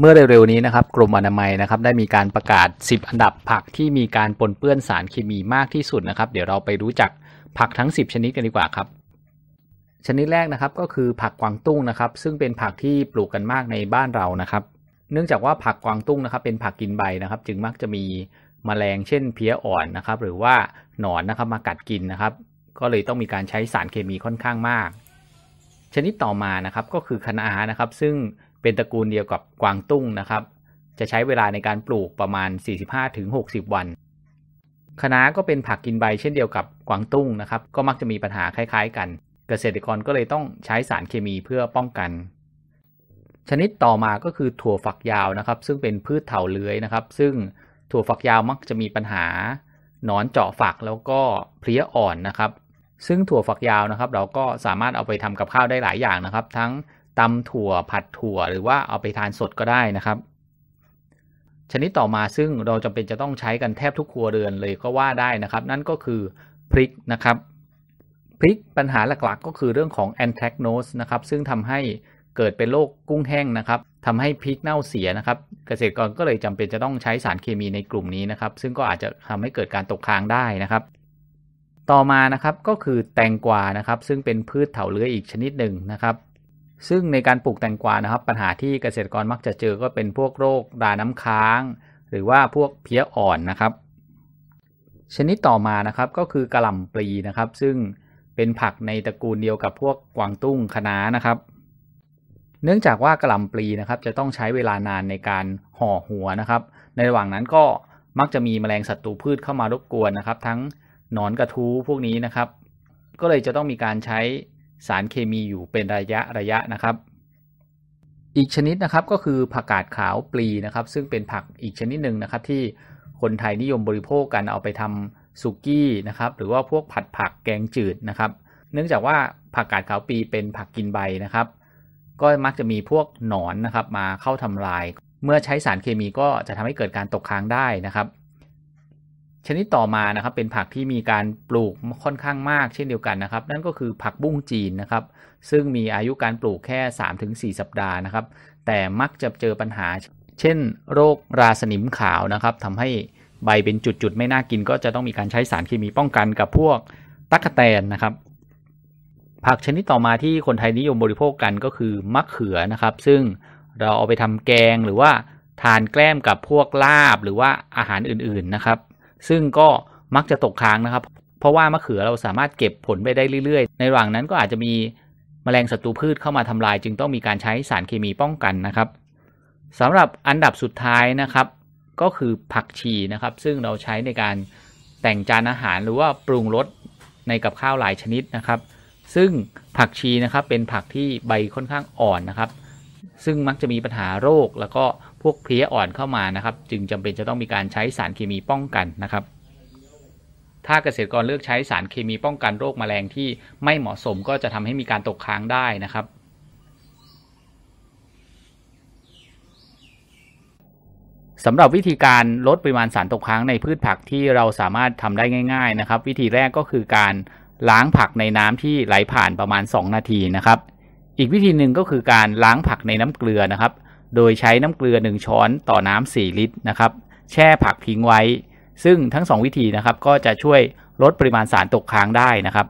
เมื่อเร็ว ๆ นี้นะครับ กรมอนามัยนะครับได้มีการประกาศ 10 อันดับผักที่มีการปนเปื้อนสารเคมีมากที่สุดนะครับ เดี๋ยวเราไปรู้จักผักทั้ง 10 ชนิดกันดีกว่าครับ ชนิดแรกนะครับก็คือผักกวางตุ้งนะครับ ซึ่งเป็นผักที่ปลูกกันมากในบ้านเรานะครับ เนื่องจากว่าผักกวางตุ้งนะครับ เป็นผักกินใบนะครับ จึงมักจะมีมแมลงเช่น เพี้ยอ่อนนะครับหรือว่าหนอนนะครับมากัดกินนะครับ ก็เลยต้องมีการใช้สารเคมีค่อนข้างมาก ชนิดต่อมานะครับก็คือคะน้านะครับ ซึ่งเป็นตระกูลเดียวกับกวางตุ้งนะครับ จะใช้เวลาในการปลูกประมาณ 45-60 วันคะน้าก็เป็นผักกินใบเช่นเดียวกับกวางตุ้งนะครับ ก็มักจะมีปัญหาคล้ายๆ กัน เกษตรกรก็เลยต้องใช้สารเคมีเพื่อป้องกัน ชนิดต่อมาก็คือถั่วฝักยาวนะครับ ซึ่งเป็นพืชเถาเลื้อยนะครับ ซึ่งถั่วฝักยาวมักจะมีปัญหาหนอนเจาะฝักแล้วก็เพลี้ยอ่อนนะครับ ซึ่งถั่วฝักยาวนะครับ เราก็สามารถเอาไปทำกับข้าวได้หลายอย่างนะครับ ทั้งตำถั่วผัดถั่วหรือว่าเอาไปทานสดก็ได้นะครับ ชนิดต่อมาซึ่งเราจำเป็นจะต้องใช้กันแทบทุกครัวเรือนเลย ก็ว่าได้นะครับ นั่นก็คือ พริกนะครับพริกปัญหาหลักๆ ก็คือเรื่องของแอนแทรคโนสนะครับซึ่งทำให้เกิดเป็นโรคกุ้งแห้งนะครับทำให้พริกเน่าเสียนะครับ เกษตรกรก็เลยจำเป็นจะต้องใช้สารเคมีในกลุ่มนี้นะครับ ซึ่งก็อาจจะทำให้เกิดการตกค้างได้นะครับ ต่อมานะครับก็คือแตงกวานะครับ ซึ่งเป็นพืชเถาเลื้อยอีกชนิดหนึ่งนะครับซึ่งในการปลูกแตงกวานะครับปัญหาที่เกษตรกรมักจะเจอก็เป็นพวกโรคราน้ำค้าง หรือว่าพวกเพี้ยอ่อนนะครับ ชนิดต่อมานะครับก็คือกระหล่ำปลีนะครับ ซึ่งเป็นผักในตระกูลเดียวกับพวกกวางตุ้งคะน้านะครับ เนื่องจากว่ากระหล่ำปลีนะครับจะต้องใช้เวลานานในการห่อหัวนะครับ ในระหว่างนั้นก็มักจะมีแมลงศัตรูพืชเข้ามารบกวนนะครับ ทั้งหนอนกระทู้พวกนี้นะครับ ก็เลยจะต้องมีการใช้สารเคมีอยู่เป็นระยะระยะนะครับ อีกชนิดนะครับก็คือผักกาดขาวปลีนะครับ ซึ่งเป็นผักอีกชนิดหนึ่งนะครับ ที่คนไทยนิยมบริโภคกันเอาไปทำสุกี้นะครับ หรือว่าพวกผัดผักแกงจืดนะครับ เนื่องจากว่าผักกาดขาวปลีเป็นผักกินใบนะครับ ก็มักจะมีพวกหนอนนะครับมาเข้าทำลาย เมื่อใช้สารเคมีก็จะทำให้เกิดการตกค้างได้นะครับชนิดต่อมานะครับเป็นผักที่มีการปลูกค่อนข้างมากเช่นเดียวกันนะครับ นั่นก็คือผักบุ้งจีนนะครับ ซึ่งมีอายุการปลูกแค่ 3-4 สัปดาห์นะครับ แต่มักจะเจอปัญหา เช่นโรคราสนิมขาวนะครับทำให้ใบเป็นจุด ๆ ไม่น่ากินก็จะต้องมีการใช้สารเคมีป้องกันกับพวกตั๊กแตนนะครับ ผักชนิดต่อมาที่คนไทยนิยมบริโภคกันก็คือมะเขือนะครับ ซึ่งเราเอาไปทำแกงหรือว่าทานแกล้มกับพวกลาบ หรือว่าอาหารอื่นๆนะครับซึ่งก็มักจะตกค้างนะครับ เพราะว่ามะเขือเราสามารถเก็บผลไปได้เรื่อยๆ ในระหว่างนั้นก็อาจจะมีมแมลงศัตรูพืชเข้ามาทำลายจึงต้องมีการใช้สารเคมีป้องกันนะครับสำหรับอันดับสุดท้ายนะครับก็คือผักชีนะครับ ซึ่งเราใช้ในการแต่งจานอาหาร หรือว่าปรุงรสในกับข้าวหลายชนิดนะครับ ซึ่งผักชีนะครับเป็นผักที่ใบค่อนข้างอ่อนนะครับ ซึ่งมักจะมีปัญหาโรคแล้วก็วกเพลี้ยอ่อนเข้ามานะครับจึงจำเป็นจะต้องมีการใช้สารเคมีป้องกันนะครับ ถ้าเกษตรกรเลือกใช้สารเคมีป้องกันโรคแมลงที่ไม่เหมาะสมก็จะทำให้มีการตกค้างได้นะครับสำหรับวิธีการลดปริมาณสารตกค้างในพืชผักที่เราสามารถทำได้ง่ายๆนะครับวิธีแรกก็คือการล้างผักในน้ำที่ไหลผ่านประมาณ 2 นาทีนะครับ อีกวิธีหนึ่งก็คือการล้างผักในน้ำเกลือนะครับโดยใช้น้ำเกลือ 1 ช้อนต่อน้ำ 4 ลิตร นะครับ แช่ผักทิ้งไว้ ซึ่งทั้ง 2 วิธีนะครับ ก็จะช่วยลดปริมาณสารตกค้างได้นะครับ